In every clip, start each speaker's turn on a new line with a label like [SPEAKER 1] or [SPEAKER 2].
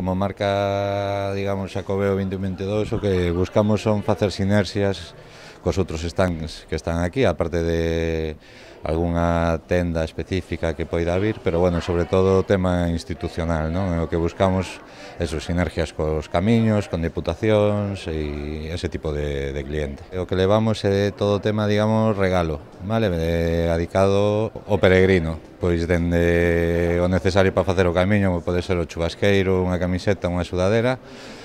[SPEAKER 1] como marca, digamos, Xacobeo 2022, o que buscamos son facer sinerxias cos outros stands que están aquí, aparte de algunha tenda específica que poida vir, pero bueno, sobre todo o tema institucional, non? O que buscamos eso, sinergias cos camiños, con deputacións e ese tipo de, de cliente. O que levamos é todo o tema, digamos, regalo, vale? Eh, adicado ao peregrino, pois dende o necesario para facer o camiño, pode ser o chubasqueiro, unha camiseta, unha sudadera,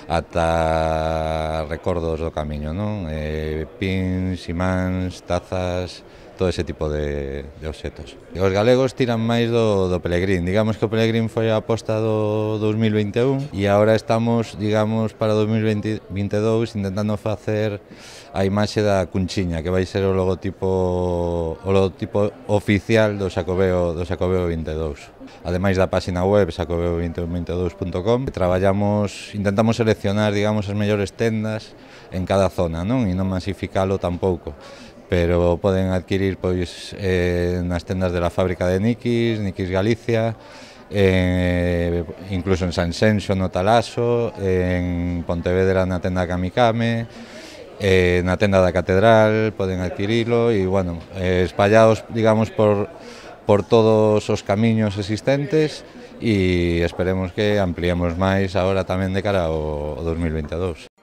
[SPEAKER 1] ata recordos do camiño, non? Eh, pins, imáns, tazas, todo ese tipo de, de obxetos. E os galegos tiran máis do, do Pelegrín. Digamos que o Pelegrín foi a aposta do 2021 e agora estamos, digamos, para 2022 intentando facer a imaxe da cunchiña, que vai ser o logotipo tipo oficial do Xacobeo, do Xacobeo 22. Ademais da páxina web xacobeo2022.com, traballamos, intentamos seleccionar, digamos, as mellores tendas en cada zona, non? E non masificalo tampouco pero poden adquirir pois eh, nas tendas de la fábrica de Nikis, Nikis Galicia, eh, incluso en San Senso, no Talaso, en Pontevedra na tenda Kamikame, eh, na tenda da catedral poden adquirilo e, bueno, eh, espallados, digamos, por, por todos os camiños existentes e esperemos que ampliemos máis agora tamén de cara ao 2022.